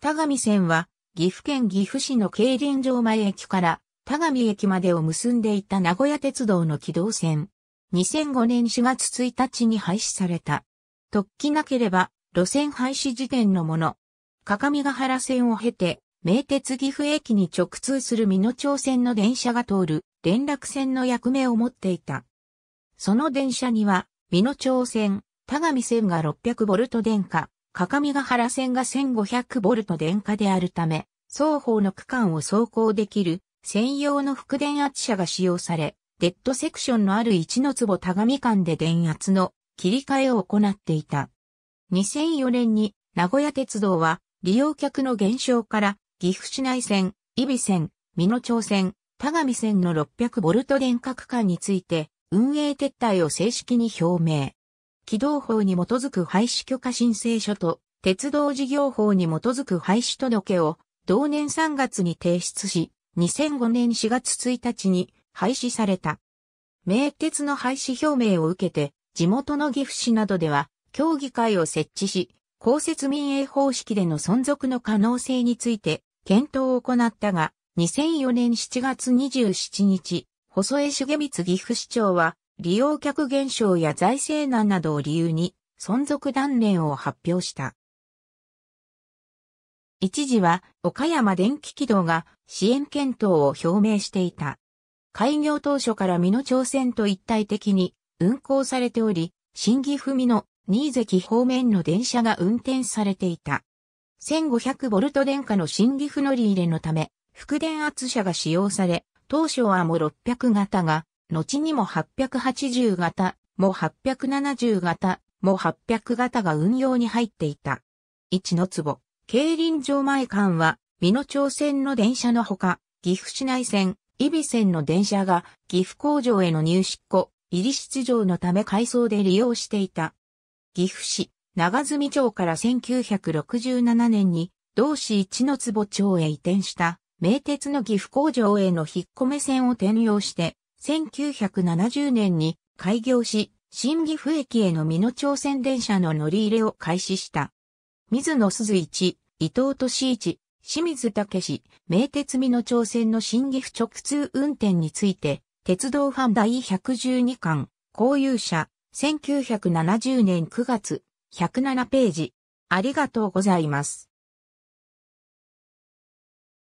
田上線は、岐阜県岐阜市の競輪場前駅から田上駅までを結んでいた名古屋鉄道の軌道線。2005年4月1日に廃止された。特記なければ、路線廃止時点のもの。各務原線を経て、名鉄岐阜駅に直通する美濃町線の電車が通る連絡線の役目を持っていた。その電車には、美濃町線、田上線が600ボルト電化、各務原線が1 5 0 0ト電化であるため、双方の区間を走行できる専用の副電圧車が使用され、デッドセクションのある一の坪田上間で電圧の切り替えを行っていた。2004年に名古屋鉄道は利用客の減少から岐阜市内線、伊比線、美濃町線、田上線の6 0 0ト電化区間について運営撤退を正式に表明。軌道法に基づく廃止許可申請書と、鉄道事業法に基づく廃止届を、同年3月に提出し、2005年4月1日に廃止された。名鉄の廃止表明を受けて、地元の岐阜市などでは、協議会を設置し、公設民営方式での存続の可能性について、検討を行ったが、2004年7月27日、細江重光岐阜市長は、利用客減少や財政難などを理由に存続断念を発表した。一時は岡山電気軌道が支援検討を表明していた。開業当初から美濃町線と一体的に運行されており、新岐阜美濃、新関方面の電車が運転されていた。1500ボルト電化の新岐阜乗り入れのため、副電圧車が使用され、当初はも600型が後にも880型、も870型、も800型が運用に入っていた。一の坪、競輪場前間は、美濃町線の電車のほか、岐阜市内線、伊比線の電車が岐阜工場への入出庫、入り出場のため改装で利用していた。岐阜市、長住町から1967年に、同市一の坪町へ移転した、名鉄の岐阜工場への引っ込め線を転用して、1970年に開業し、新岐阜駅への美濃町線電車の乗り入れを開始した。水野鈴一、伊藤敏一、清水武史、名鉄美濃町線の新岐阜直通運転について、鉄道ファン第112巻、公有者、1970年9月、107ページ。ありがとうございます。